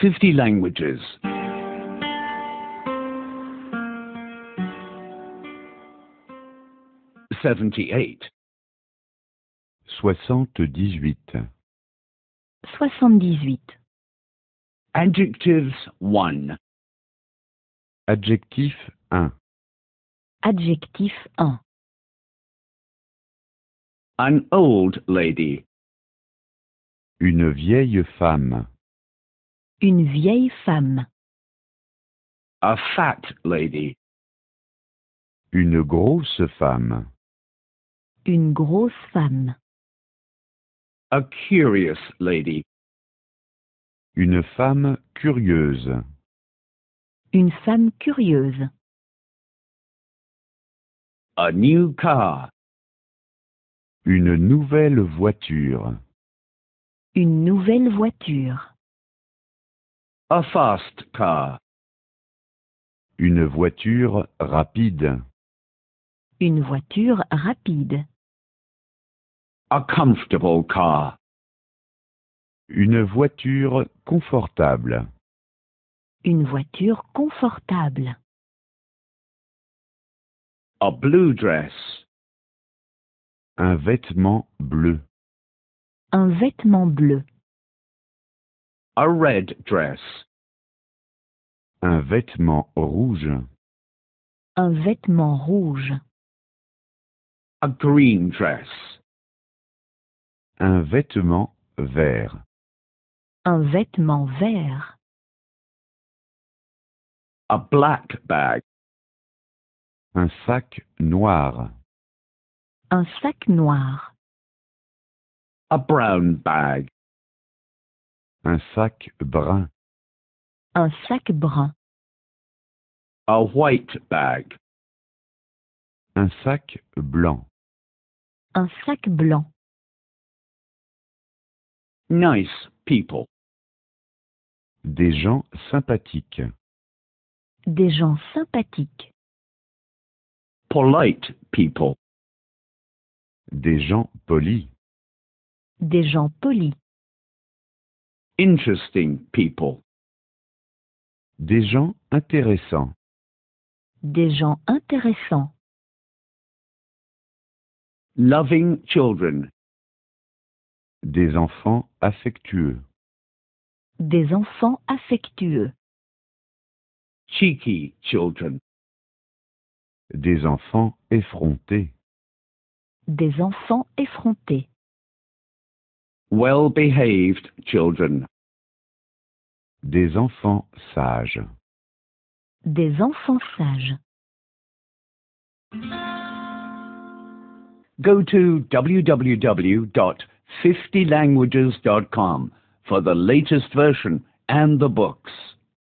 50 languages. Seventy-eight. Soixante-dix-huit. Soixante-dix-huit. Adjectives one. Adjectif un. Adjectif un. An old lady. Une vieille femme. Une vieille femme. A fat lady. Une grosse femme. Une grosse femme. A curious lady. Une femme curieuse. Une femme curieuse. A new car. Une nouvelle voiture. Une nouvelle voiture. A fast car. Une voiture rapide. Une voiture rapide. A comfortable car. Une voiture confortable. Une voiture confortable. A blue dress. Un vêtement bleu. Un vêtement bleu. A red dress. Un vêtement rouge. Un vêtement rouge. A green dress. Un vêtement vert. Un vêtement vert. A black bag. Un sac noir. Un sac noir. A brown bag. Un sac brun. Un sac brun. A white bag. Un sac blanc. Un sac blanc. Nice people. Des gens sympathiques. Des gens sympathiques. Polite people. Des gens polis. Des gens polis. Interesting people. Des gens intéressants. Des gens intéressants. Loving children. Des enfants affectueux. Des enfants affectueux. Cheeky children. Des enfants effrontés. Des enfants effrontés. Well behaved children. Des enfants sages. Des enfants sages. Go to www.50languages.com for the latest version and the books.